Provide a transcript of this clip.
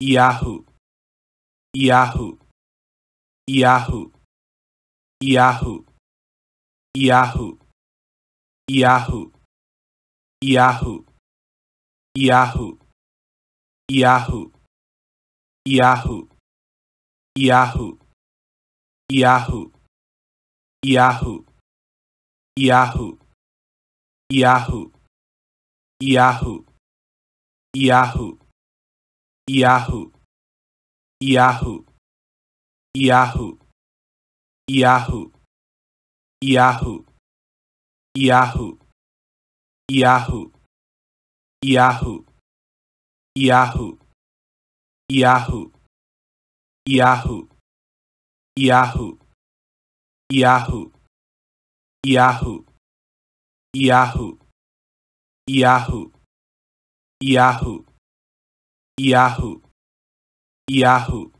yahoo yahoo yahoo yahoo yahoo yahoo yahoo yahoo yahoo yahoo yahoo yahoo yahoo yahoo yahoo yahoo yahoo Yahoo, Yahoo, Yahoo, Yahoo, Yahoo, Yahoo, Yahoo, Yahoo, Yahoo, Yahoo, Yahoo, Yahoo, Yahoo, Yahoo, Yahoo, Yahoo, Yahoo yahoo yahoo